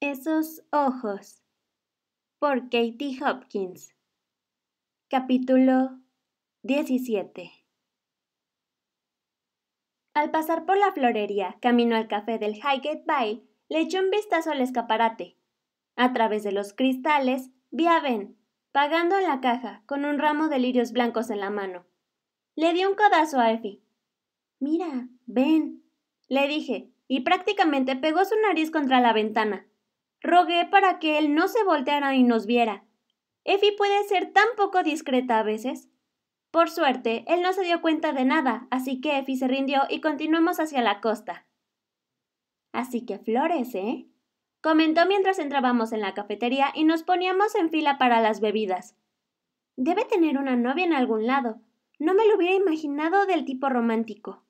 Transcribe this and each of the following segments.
Esos ojos por Katie Hopkins Capítulo 17 Al pasar por la florería, camino al café del Highgate Bay, le echó un vistazo al escaparate. A través de los cristales vi a Ben, pagando en la caja con un ramo de lirios blancos en la mano. Le di un codazo a Effie. Mira, Ben, le dije, y prácticamente pegó su nariz contra la ventana. Rogué para que él no se volteara y nos viera. Effie puede ser tan poco discreta a veces. Por suerte, él no se dio cuenta de nada, así que Effie se rindió y continuamos hacia la costa. Así que flores, ¿eh? comentó mientras entrábamos en la cafetería y nos poníamos en fila para las bebidas. Debe tener una novia en algún lado. No me lo hubiera imaginado del tipo romántico.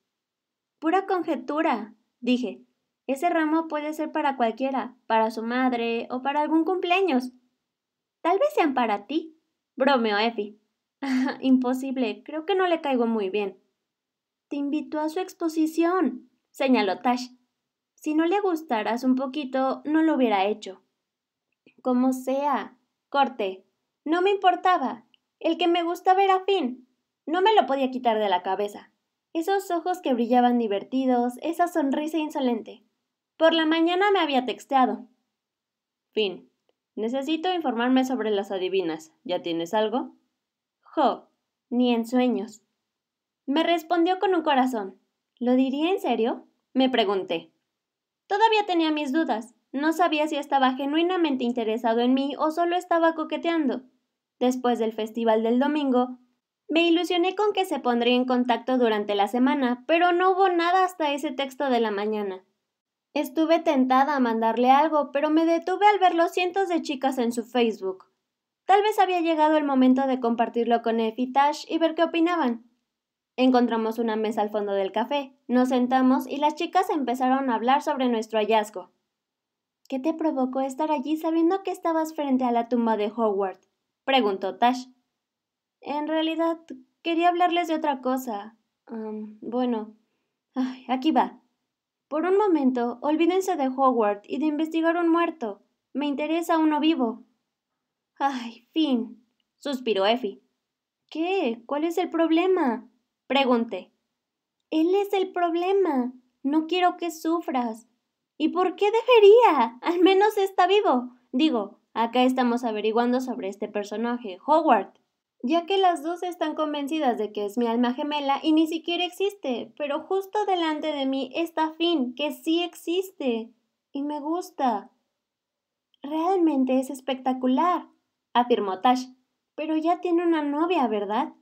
Pura conjetura, dije, ese ramo puede ser para cualquiera, para su madre o para algún cumpleaños. Tal vez sean para ti, bromeó Effie. Imposible, creo que no le caigo muy bien. Te invito a su exposición, señaló Tash. Si no le gustaras un poquito, no lo hubiera hecho. Como sea, corte. No me importaba. El que me gustaba era fin, No me lo podía quitar de la cabeza. Esos ojos que brillaban divertidos, esa sonrisa insolente. Por la mañana me había texteado. Fin. Necesito informarme sobre las adivinas. ¿Ya tienes algo? Jo, ni en sueños. Me respondió con un corazón. ¿Lo diría en serio? Me pregunté. Todavía tenía mis dudas. No sabía si estaba genuinamente interesado en mí o solo estaba coqueteando. Después del festival del domingo, me ilusioné con que se pondría en contacto durante la semana, pero no hubo nada hasta ese texto de la mañana. Estuve tentada a mandarle algo, pero me detuve al ver los cientos de chicas en su Facebook. Tal vez había llegado el momento de compartirlo con Eff y Tash y ver qué opinaban. Encontramos una mesa al fondo del café, nos sentamos y las chicas empezaron a hablar sobre nuestro hallazgo. ¿Qué te provocó estar allí sabiendo que estabas frente a la tumba de Howard? preguntó Tash. En realidad, quería hablarles de otra cosa. bueno, Ay, aquí va. Por un momento, olvídense de Howard y de investigar un muerto. Me interesa uno vivo. Ay, fin, suspiró Effie. ¿Qué? ¿Cuál es el problema? Pregunté. Él es el problema. No quiero que sufras. ¿Y por qué debería? Al menos está vivo. Digo, acá estamos averiguando sobre este personaje, Howard ya que las dos están convencidas de que es mi alma gemela y ni siquiera existe, pero justo delante de mí está Finn, que sí existe y me gusta. Realmente es espectacular, afirmó Tash. Pero ya tiene una novia, ¿verdad?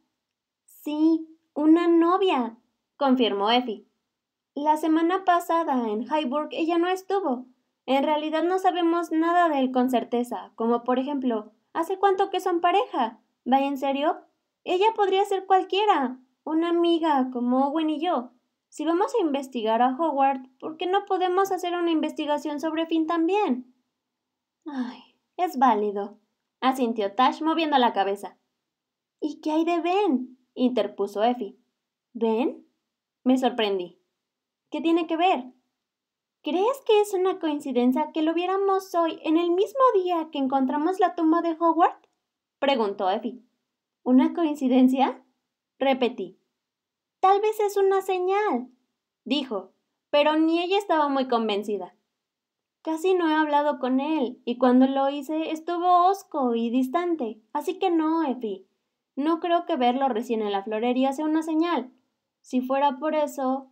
Sí, una novia, confirmó Effie. La semana pasada en Highburg ella no estuvo. En realidad no sabemos nada de él con certeza, como por ejemplo, ¿hace cuánto que son pareja? ¿Vaya en serio? Ella podría ser cualquiera, una amiga como Owen y yo. Si vamos a investigar a Howard, ¿por qué no podemos hacer una investigación sobre Finn también? Ay, es válido, asintió Tash moviendo la cabeza. ¿Y qué hay de Ben? interpuso Effie. ¿Ben? Me sorprendí. ¿Qué tiene que ver? ¿Crees que es una coincidencia que lo viéramos hoy en el mismo día que encontramos la tumba de Howard? preguntó Effie. ¿Una coincidencia? repetí. Tal vez es una señal, dijo, pero ni ella estaba muy convencida. Casi no he hablado con él, y cuando lo hice estuvo hosco y distante, así que no, Effie. No creo que verlo recién en la florería sea una señal. Si fuera por eso,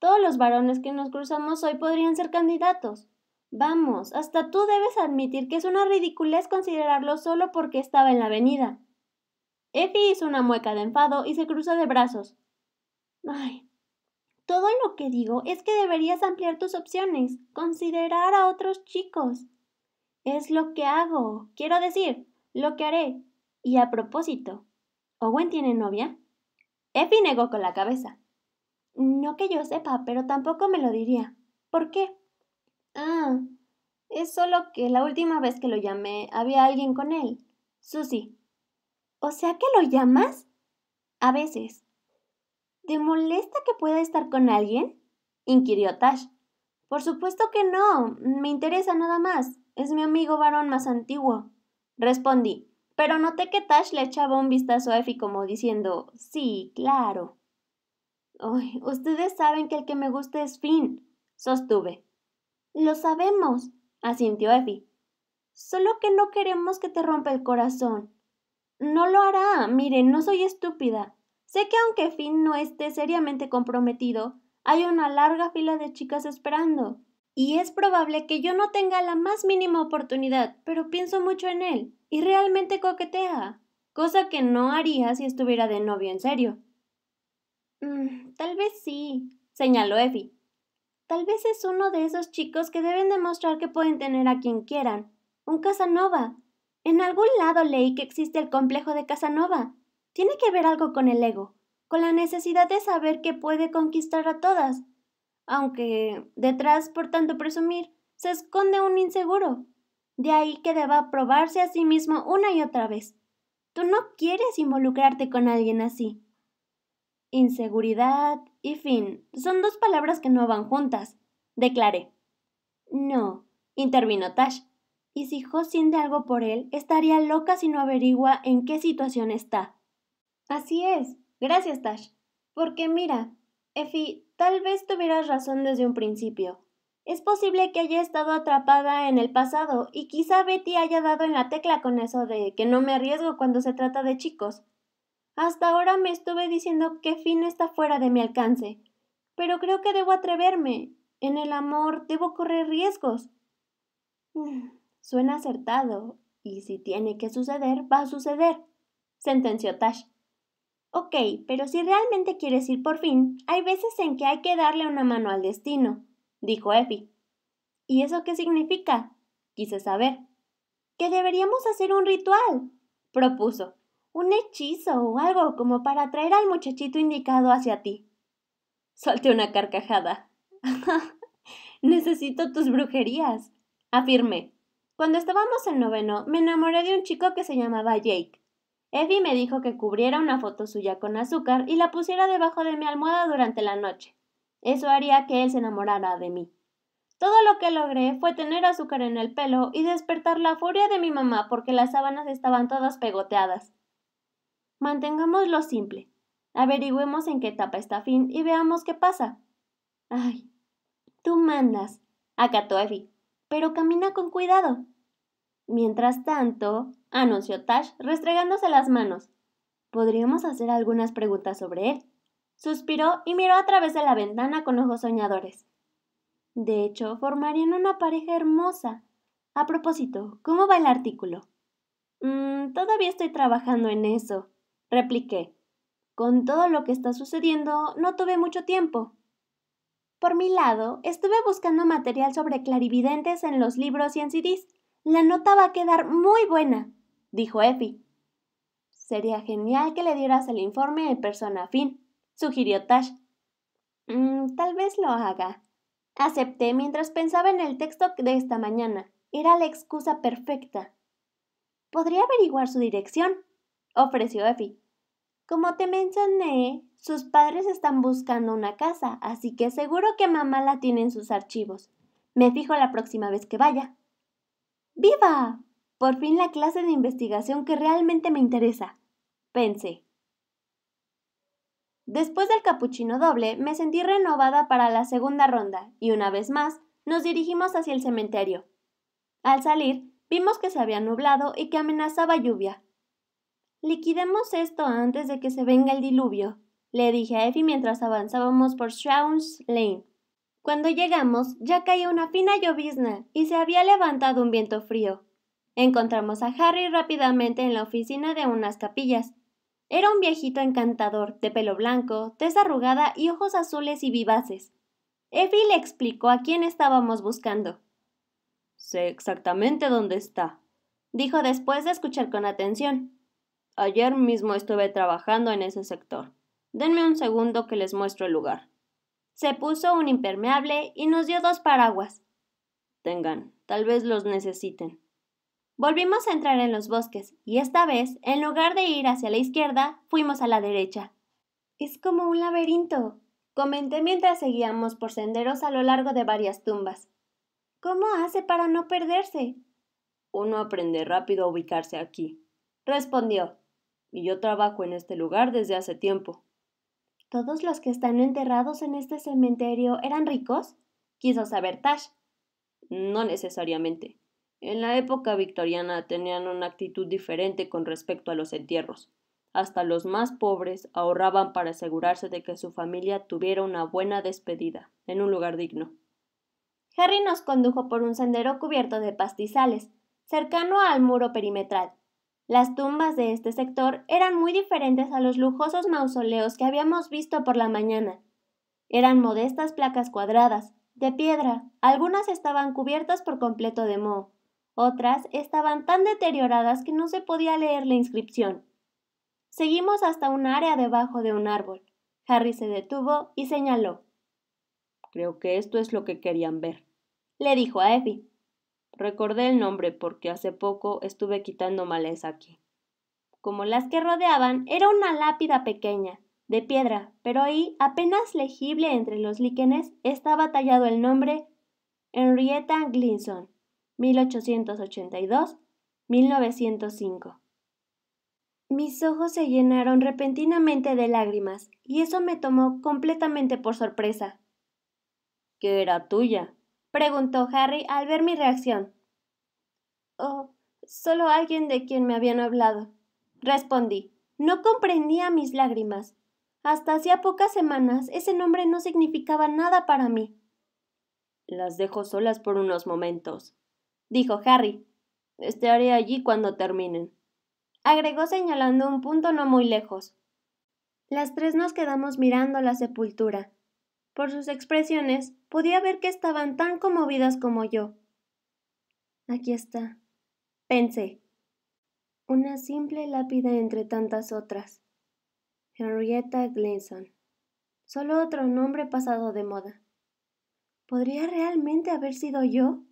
todos los varones que nos cruzamos hoy podrían ser candidatos. Vamos, hasta tú debes admitir que es una ridiculez considerarlo solo porque estaba en la avenida. Effie hizo una mueca de enfado y se cruzó de brazos. Ay, todo lo que digo es que deberías ampliar tus opciones, considerar a otros chicos. Es lo que hago, quiero decir, lo que haré. Y a propósito, ¿Owen tiene novia? Effie negó con la cabeza. No que yo sepa, pero tampoco me lo diría. ¿Por qué? Ah, es solo que la última vez que lo llamé había alguien con él. Susi. ¿O sea que lo llamas? A veces. ¿Te molesta que pueda estar con alguien? inquirió Tash. Por supuesto que no. Me interesa nada más. Es mi amigo varón más antiguo. Respondí, pero noté que Tash le echaba un vistazo a Effie como diciendo, sí, claro. ustedes saben que el que me gusta es Finn, sostuve. Lo sabemos, asintió Effie. Solo que no queremos que te rompa el corazón. No lo hará, mire, no soy estúpida. Sé que aunque Finn no esté seriamente comprometido, hay una larga fila de chicas esperando. Y es probable que yo no tenga la más mínima oportunidad, pero pienso mucho en él, y realmente coquetea, cosa que no haría si estuviera de novio en serio. Mm, tal vez sí, señaló Effie. Tal vez es uno de esos chicos que deben demostrar que pueden tener a quien quieran. Un Casanova. En algún lado leí que existe el complejo de Casanova. Tiene que ver algo con el ego, con la necesidad de saber que puede conquistar a todas. Aunque detrás, por tanto presumir, se esconde un inseguro. De ahí que deba probarse a sí mismo una y otra vez. Tú no quieres involucrarte con alguien así. Inseguridad, y fin son dos palabras que no van juntas, declaré. No, intervino Tash. Y si Jos siente algo por él, estaría loca si no averigua en qué situación está. Así es. Gracias, Tash. Porque mira, Effie, tal vez tuvieras razón desde un principio. Es posible que haya estado atrapada en el pasado y quizá Betty haya dado en la tecla con eso de que no me arriesgo cuando se trata de chicos. Hasta ahora me estuve diciendo que fin está fuera de mi alcance, pero creo que debo atreverme. En el amor debo correr riesgos. Mm, suena acertado, y si tiene que suceder, va a suceder, sentenció Tash. Ok, pero si realmente quieres ir por fin, hay veces en que hay que darle una mano al destino, dijo Effie. ¿Y eso qué significa? quise saber. Que deberíamos hacer un ritual, propuso. Un hechizo o algo como para atraer al muchachito indicado hacia ti. Solté una carcajada. Necesito tus brujerías, afirmé. Cuando estábamos en noveno, me enamoré de un chico que se llamaba Jake. Evie me dijo que cubriera una foto suya con azúcar y la pusiera debajo de mi almohada durante la noche. Eso haría que él se enamorara de mí. Todo lo que logré fue tener azúcar en el pelo y despertar la furia de mi mamá porque las sábanas estaban todas pegoteadas. Mantengámoslo simple. Averigüemos en qué etapa está Finn y veamos qué pasa. Ay, tú mandas, acató pero camina con cuidado. Mientras tanto, anunció Tash, restregándose las manos. Podríamos hacer algunas preguntas sobre él. Suspiró y miró a través de la ventana con ojos soñadores. De hecho, formarían una pareja hermosa. A propósito, ¿cómo va el artículo? Mm, todavía estoy trabajando en eso, repliqué. Con todo lo que está sucediendo, no tuve mucho tiempo. Por mi lado, estuve buscando material sobre clarividentes en los libros y en CDs. La nota va a quedar muy buena, dijo Effie. Sería genial que le dieras el informe en persona fin, sugirió Tash. Mm, tal vez lo haga. Acepté mientras pensaba en el texto de esta mañana. Era la excusa perfecta. Podría averiguar su dirección, ofreció Effie. Como te mencioné, sus padres están buscando una casa, así que seguro que mamá la tiene en sus archivos. Me fijo la próxima vez que vaya. ¡Viva! Por fin la clase de investigación que realmente me interesa, pensé. Después del capuchino doble, me sentí renovada para la segunda ronda y una vez más nos dirigimos hacia el cementerio. Al salir, vimos que se había nublado y que amenazaba lluvia, Liquidemos esto antes de que se venga el diluvio, le dije a Effie mientras avanzábamos por Shrowns Lane. Cuando llegamos, ya caía una fina llovizna y se había levantado un viento frío. Encontramos a Harry rápidamente en la oficina de unas capillas. Era un viejito encantador, de pelo blanco, tez arrugada y ojos azules y vivaces. Effie le explicó a quién estábamos buscando. Sé exactamente dónde está, dijo después de escuchar con atención. Ayer mismo estuve trabajando en ese sector. Denme un segundo que les muestro el lugar. Se puso un impermeable y nos dio dos paraguas. Tengan, tal vez los necesiten. Volvimos a entrar en los bosques y esta vez, en lugar de ir hacia la izquierda, fuimos a la derecha. Es como un laberinto, comenté mientras seguíamos por senderos a lo largo de varias tumbas. ¿Cómo hace para no perderse? Uno aprende rápido a ubicarse aquí, respondió, y yo trabajo en este lugar desde hace tiempo. ¿Todos los que están enterrados en este cementerio eran ricos? quiso saber Tash. No necesariamente. En la época victoriana tenían una actitud diferente con respecto a los entierros. Hasta los más pobres ahorraban para asegurarse de que su familia tuviera una buena despedida, en un lugar digno. Harry nos condujo por un sendero cubierto de pastizales, cercano al muro perimetral, las tumbas de este sector eran muy diferentes a los lujosos mausoleos que habíamos visto por la mañana. Eran modestas placas cuadradas, de piedra, algunas estaban cubiertas por completo de moho, otras estaban tan deterioradas que no se podía leer la inscripción. Seguimos hasta un área debajo de un árbol. Harry se detuvo y señaló. Creo que esto es lo que querían ver, le dijo a Effie. Recordé el nombre porque hace poco estuve quitando maleza aquí. Como las que rodeaban, era una lápida pequeña, de piedra, pero ahí, apenas legible entre los líquenes, estaba tallado el nombre Henrietta Glinson, 1882-1905. Mis ojos se llenaron repentinamente de lágrimas, y eso me tomó completamente por sorpresa. ¿Qué era tuya, preguntó Harry al ver mi reacción. Oh, solo alguien de quien me habían hablado. Respondí. No comprendía mis lágrimas. Hasta hacía pocas semanas ese nombre no significaba nada para mí. Las dejo solas por unos momentos, dijo Harry. Estaré allí cuando terminen. Agregó señalando un punto no muy lejos. Las tres nos quedamos mirando la sepultura. Por sus expresiones, podía ver que estaban tan conmovidas como yo. Aquí está, pensé. Una simple lápida entre tantas otras. Henrietta Glenson. Solo otro nombre pasado de moda. ¿Podría realmente haber sido yo?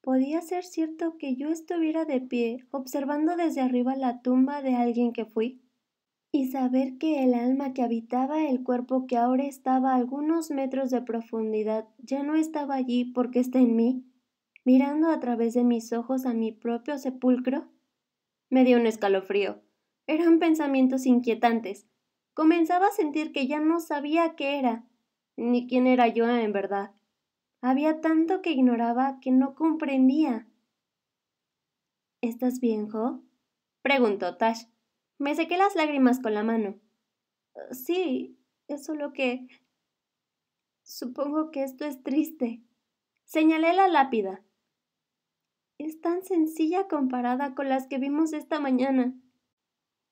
¿Podía ser cierto que yo estuviera de pie observando desde arriba la tumba de alguien que fui? y saber que el alma que habitaba el cuerpo que ahora estaba a algunos metros de profundidad ya no estaba allí porque está en mí, mirando a través de mis ojos a mi propio sepulcro? Me dio un escalofrío. Eran pensamientos inquietantes. Comenzaba a sentir que ya no sabía qué era, ni quién era yo en verdad. Había tanto que ignoraba que no comprendía. ¿Estás bien, Jo? preguntó Tash me sequé las lágrimas con la mano. Ah, sí, es solo que... Supongo que esto es triste. Señalé la lápida. Es tan sencilla comparada con las que vimos esta mañana.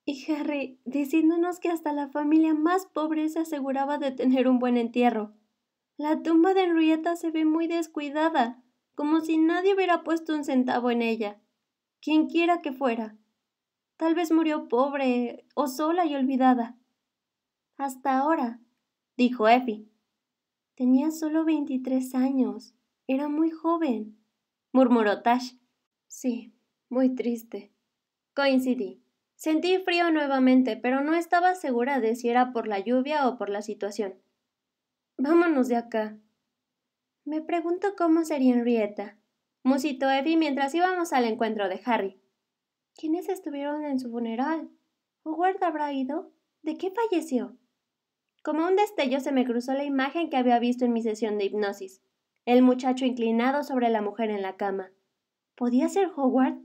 Y Harry, diciéndonos que hasta la familia más pobre se aseguraba de tener un buen entierro. La tumba de Henrietta se ve muy descuidada, como si nadie hubiera puesto un centavo en ella, quien quiera que fuera. Tal vez murió pobre o sola y olvidada. Hasta ahora, dijo Effie. Tenía solo veintitrés años. Era muy joven, murmuró Tash. Sí, muy triste. Coincidí. Sentí frío nuevamente, pero no estaba segura de si era por la lluvia o por la situación. Vámonos de acá. Me pregunto cómo sería Henrietta, musitó Effie mientras íbamos al encuentro de Harry. ¿Quiénes estuvieron en su funeral? ¿Howard habrá ido? ¿De qué falleció? Como un destello se me cruzó la imagen que había visto en mi sesión de hipnosis, el muchacho inclinado sobre la mujer en la cama. ¿Podía ser Howard?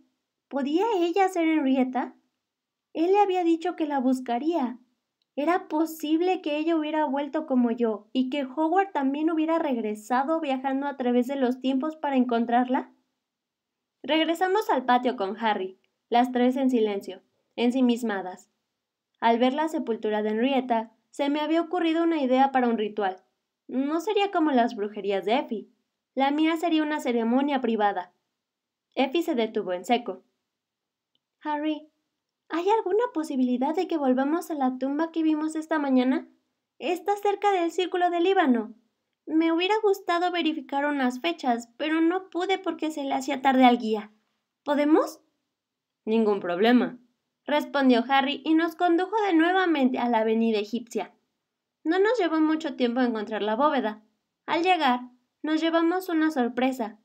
¿Podía ella ser Henrietta? Él le había dicho que la buscaría. ¿Era posible que ella hubiera vuelto como yo y que Howard también hubiera regresado viajando a través de los tiempos para encontrarla? Regresamos al patio con Harry, las tres en silencio, ensimismadas. Al ver la sepultura de Henrietta, se me había ocurrido una idea para un ritual. No sería como las brujerías de Effie. La mía sería una ceremonia privada. Effie se detuvo en seco. Harry, ¿hay alguna posibilidad de que volvamos a la tumba que vimos esta mañana? Está cerca del círculo del Líbano. Me hubiera gustado verificar unas fechas, pero no pude porque se le hacía tarde al guía. ¿Podemos? Ningún problema, respondió Harry y nos condujo de nuevamente a la avenida egipcia. No nos llevó mucho tiempo encontrar la bóveda. Al llegar, nos llevamos una sorpresa.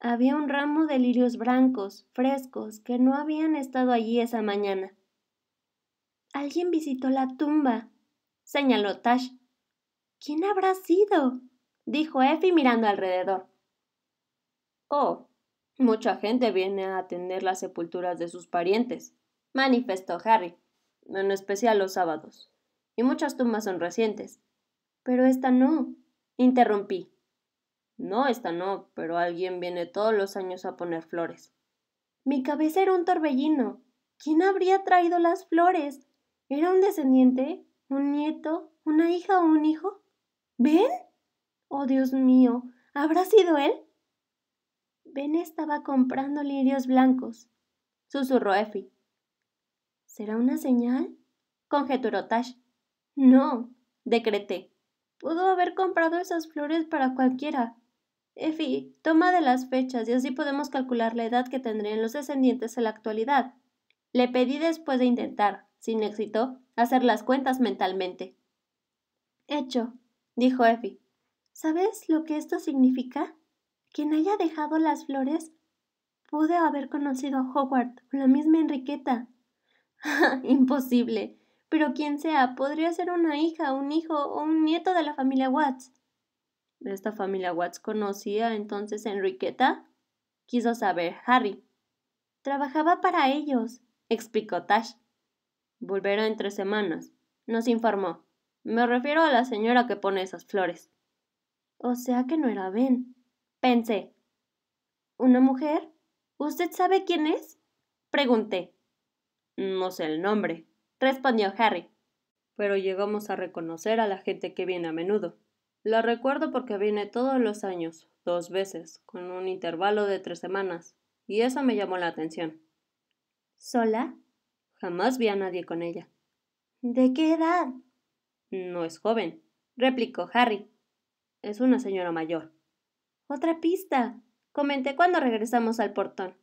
Había un ramo de lirios blancos, frescos, que no habían estado allí esa mañana. Alguien visitó la tumba, señaló Tash. ¿Quién habrá sido? dijo Effie mirando alrededor. Oh, Mucha gente viene a atender las sepulturas de sus parientes, manifestó Harry, en especial los sábados, y muchas tumbas son recientes. Pero esta no, interrumpí. No, esta no, pero alguien viene todos los años a poner flores. Mi cabeza era un torbellino. ¿Quién habría traído las flores? ¿Era un descendiente? ¿Un nieto? ¿Una hija o un hijo? ¿Ven? Oh, Dios mío, ¿habrá sido él? Ben estaba comprando lirios blancos, susurró Effie. ¿Será una señal? conjeturó Tash. No, decreté. Pudo haber comprado esas flores para cualquiera. Effie, toma de las fechas y así podemos calcular la edad que tendrían los descendientes en la actualidad. Le pedí después de intentar, sin éxito, hacer las cuentas mentalmente. Hecho, dijo Effie. ¿Sabes lo que esto significa? Quien haya dejado las flores pude haber conocido a Howard la misma Enriqueta. Imposible. Pero quien sea, podría ser una hija, un hijo o un nieto de la familia Watts. ¿Esta familia Watts conocía entonces a Enriqueta? Quiso saber Harry. Trabajaba para ellos, explicó Tash. Volverá tres semanas, nos informó. Me refiero a la señora que pone esas flores. O sea que no era Ben. Pensé. ¿Una mujer? ¿Usted sabe quién es? Pregunté. No sé el nombre, respondió Harry. Pero llegamos a reconocer a la gente que viene a menudo. La recuerdo porque viene todos los años, dos veces, con un intervalo de tres semanas, y eso me llamó la atención. ¿Sola? Jamás vi a nadie con ella. ¿De qué edad? No es joven, replicó Harry. Es una señora mayor. Otra pista, comenté cuando regresamos al portón.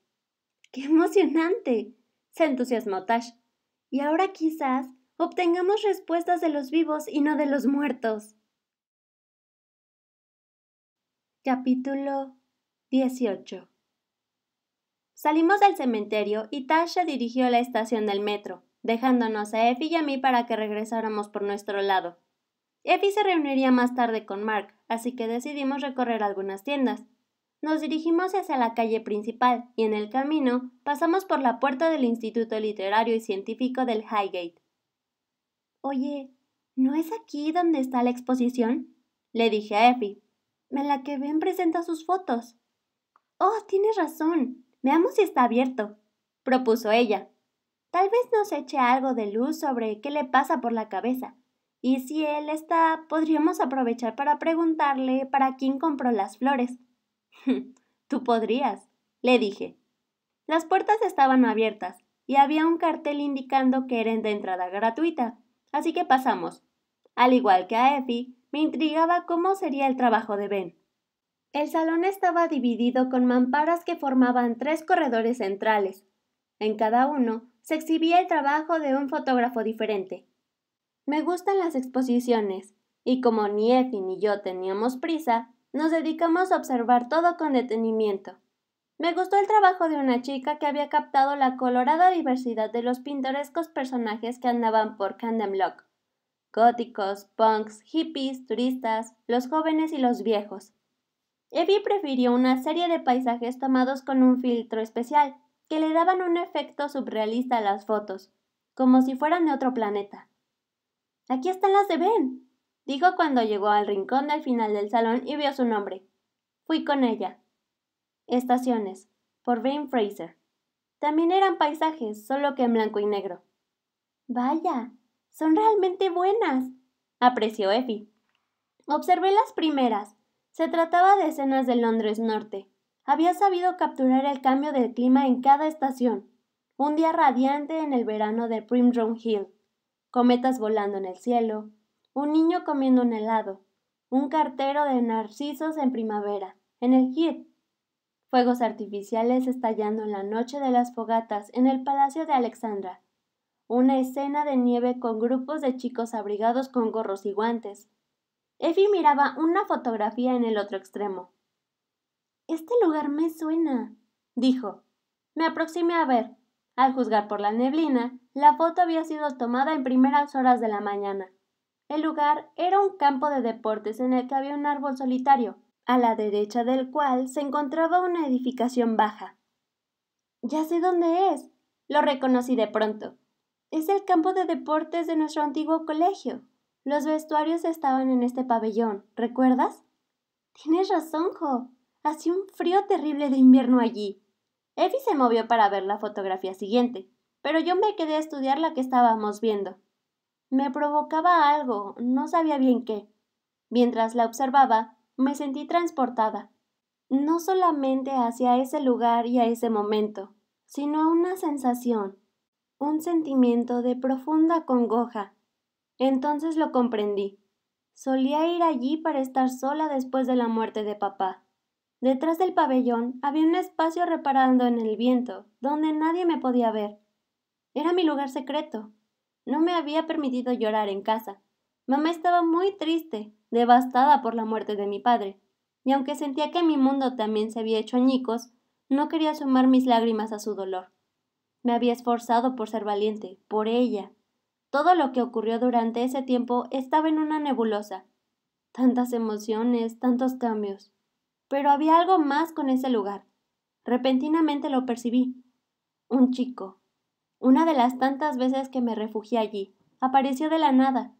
¡Qué emocionante! se entusiasmó Tash. Y ahora quizás obtengamos respuestas de los vivos y no de los muertos. Capítulo 18 Salimos del cementerio y Tash se dirigió a la estación del metro, dejándonos a Effie y a mí para que regresáramos por nuestro lado. Effie se reuniría más tarde con Mark, así que decidimos recorrer algunas tiendas. Nos dirigimos hacia la calle principal y en el camino pasamos por la puerta del Instituto Literario y Científico del Highgate. Oye, ¿no es aquí donde está la exposición? le dije a Effie, en la que ven presenta sus fotos. Oh, tienes razón. Veamos si está abierto, propuso ella. Tal vez nos eche algo de luz sobre qué le pasa por la cabeza. Y si él está, podríamos aprovechar para preguntarle para quién compró las flores. Tú podrías, le dije. Las puertas estaban abiertas y había un cartel indicando que eran de entrada gratuita, así que pasamos. Al igual que a Effie, me intrigaba cómo sería el trabajo de Ben. El salón estaba dividido con mamparas que formaban tres corredores centrales. En cada uno se exhibía el trabajo de un fotógrafo diferente. Me gustan las exposiciones, y como ni Effie ni yo teníamos prisa, nos dedicamos a observar todo con detenimiento. Me gustó el trabajo de una chica que había captado la colorada diversidad de los pintorescos personajes que andaban por Camden Lock. Góticos, punks, hippies, turistas, los jóvenes y los viejos. Evie prefirió una serie de paisajes tomados con un filtro especial, que le daban un efecto surrealista a las fotos, como si fueran de otro planeta. Aquí están las de Ben, dijo cuando llegó al rincón del final del salón y vio su nombre. Fui con ella. Estaciones, por Ben Fraser. También eran paisajes, solo que en blanco y negro. Vaya, son realmente buenas, apreció Effie. Observé las primeras. Se trataba de escenas de Londres Norte. Había sabido capturar el cambio del clima en cada estación. Un día radiante en el verano de Primrose Hill, cometas volando en el cielo, un niño comiendo un helado, un cartero de narcisos en primavera, en el hit, fuegos artificiales estallando en la noche de las fogatas en el Palacio de Alexandra, una escena de nieve con grupos de chicos abrigados con gorros y guantes. Effie miraba una fotografía en el otro extremo. Este lugar me suena, dijo. Me aproximé a ver. Al juzgar por la neblina, la foto había sido tomada en primeras horas de la mañana. El lugar era un campo de deportes en el que había un árbol solitario, a la derecha del cual se encontraba una edificación baja. Ya sé dónde es. Lo reconocí de pronto. Es el campo de deportes de nuestro antiguo colegio. Los vestuarios estaban en este pabellón, ¿recuerdas? Tienes razón, Jo. Hacía un frío terrible de invierno allí. Effie se movió para ver la fotografía siguiente, pero yo me quedé a estudiar la que estábamos viendo. Me provocaba algo, no sabía bien qué. Mientras la observaba, me sentí transportada, no solamente hacia ese lugar y a ese momento, sino a una sensación, un sentimiento de profunda congoja. Entonces lo comprendí. Solía ir allí para estar sola después de la muerte de papá. Detrás del pabellón había un espacio reparando en el viento, donde nadie me podía ver. Era mi lugar secreto. No me había permitido llorar en casa. Mamá estaba muy triste, devastada por la muerte de mi padre, y aunque sentía que mi mundo también se había hecho añicos, no quería sumar mis lágrimas a su dolor. Me había esforzado por ser valiente, por ella. Todo lo que ocurrió durante ese tiempo estaba en una nebulosa. Tantas emociones, tantos cambios. Pero había algo más con ese lugar. Repentinamente lo percibí. Un chico. Una de las tantas veces que me refugié allí. Apareció de la nada.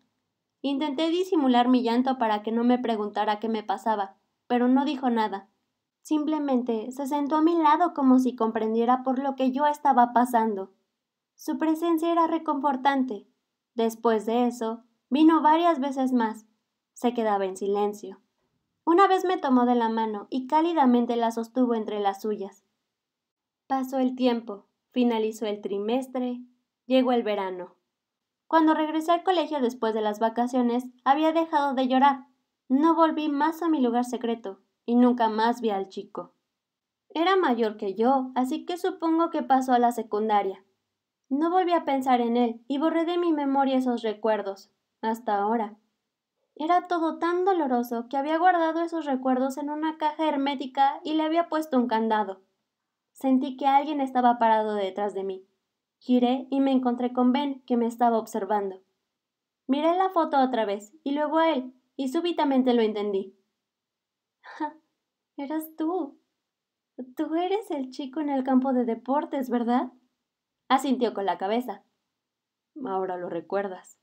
Intenté disimular mi llanto para que no me preguntara qué me pasaba, pero no dijo nada. Simplemente se sentó a mi lado como si comprendiera por lo que yo estaba pasando. Su presencia era reconfortante. Después de eso, vino varias veces más. Se quedaba en silencio. Una vez me tomó de la mano y cálidamente la sostuvo entre las suyas. Pasó el tiempo, finalizó el trimestre, llegó el verano. Cuando regresé al colegio después de las vacaciones, había dejado de llorar. No volví más a mi lugar secreto y nunca más vi al chico. Era mayor que yo, así que supongo que pasó a la secundaria. No volví a pensar en él y borré de mi memoria esos recuerdos, hasta ahora. Era todo tan doloroso que había guardado esos recuerdos en una caja hermética y le había puesto un candado. Sentí que alguien estaba parado detrás de mí. Giré y me encontré con Ben, que me estaba observando. Miré la foto otra vez y luego a él, y súbitamente lo entendí. eras tú. Tú eres el chico en el campo de deportes, ¿verdad? Asintió con la cabeza. Ahora lo recuerdas.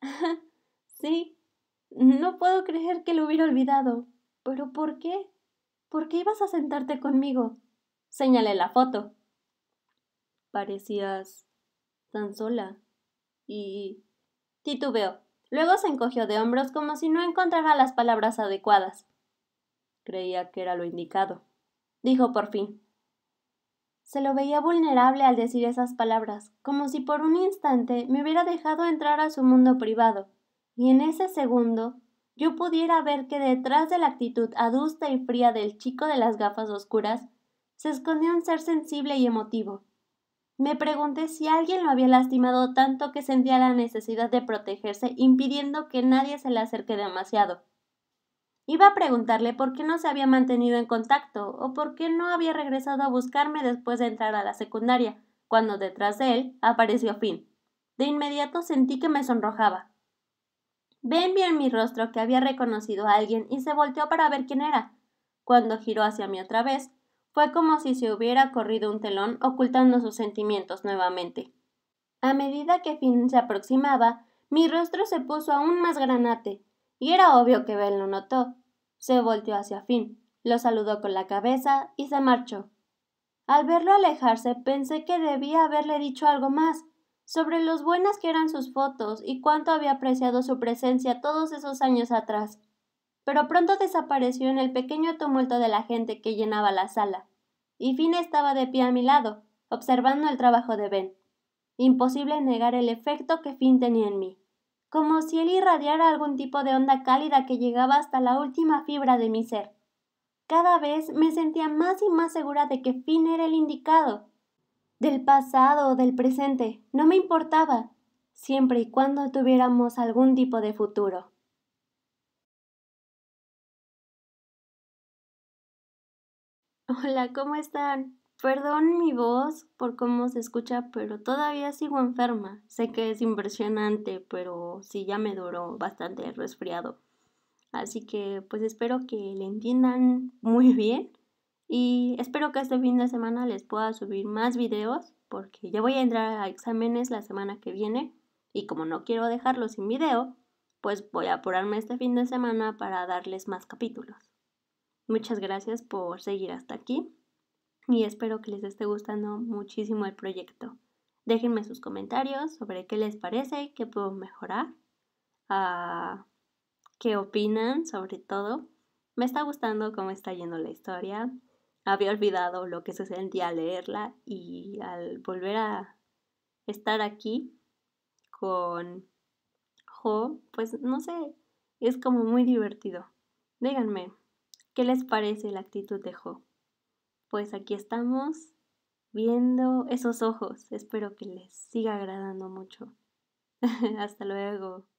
sí, no puedo creer que lo hubiera olvidado. ¿Pero por qué? ¿Por qué ibas a sentarte conmigo? Señalé la foto. Parecías tan sola. Y. titubeó. Luego se encogió de hombros como si no encontrara las palabras adecuadas. Creía que era lo indicado. Dijo por fin. Se lo veía vulnerable al decir esas palabras, como si por un instante me hubiera dejado entrar a su mundo privado y en ese segundo yo pudiera ver que detrás de la actitud adusta y fría del chico de las gafas oscuras se escondía un ser sensible y emotivo. Me pregunté si alguien lo había lastimado tanto que sentía la necesidad de protegerse, impidiendo que nadie se le acerque demasiado. Iba a preguntarle por qué no se había mantenido en contacto o por qué no había regresado a buscarme después de entrar a la secundaria, cuando detrás de él apareció Finn. De inmediato sentí que me sonrojaba. Ben en mi rostro que había reconocido a alguien y se volteó para ver quién era. Cuando giró hacia mí otra vez, fue como si se hubiera corrido un telón ocultando sus sentimientos nuevamente. A medida que Finn se aproximaba, mi rostro se puso aún más granate, y era obvio que Ben lo notó. Se volteó hacia Finn, lo saludó con la cabeza y se marchó. Al verlo alejarse pensé que debía haberle dicho algo más, sobre los buenas que eran sus fotos y cuánto había apreciado su presencia todos esos años atrás, pero pronto desapareció en el pequeño tumulto de la gente que llenaba la sala, y Finn estaba de pie a mi lado, observando el trabajo de Ben. Imposible negar el efecto que Finn tenía en mí, como si él irradiara algún tipo de onda cálida que llegaba hasta la última fibra de mi ser. Cada vez me sentía más y más segura de que Finn era el indicado, del pasado o del presente, no me importaba, siempre y cuando tuviéramos algún tipo de futuro. Hola, ¿cómo están? Perdón mi voz por cómo se escucha, pero todavía sigo enferma. Sé que es impresionante, pero sí ya me duró bastante el resfriado. Así que pues espero que le entiendan muy bien y espero que este fin de semana les pueda subir más videos porque ya voy a entrar a exámenes la semana que viene y como no quiero dejarlo sin video, pues voy a apurarme este fin de semana para darles más capítulos. Muchas gracias por seguir hasta aquí y espero que les esté gustando muchísimo el proyecto. Déjenme sus comentarios sobre qué les parece, qué puedo mejorar, ah, qué opinan sobre todo. Me está gustando cómo está yendo la historia había olvidado lo que se sentía al leerla y al volver a estar aquí con Jo, pues no sé, es como muy divertido. Díganme, ¿qué les parece la actitud de Jo? Pues aquí estamos viendo esos ojos. Espero que les siga agradando mucho. Hasta luego.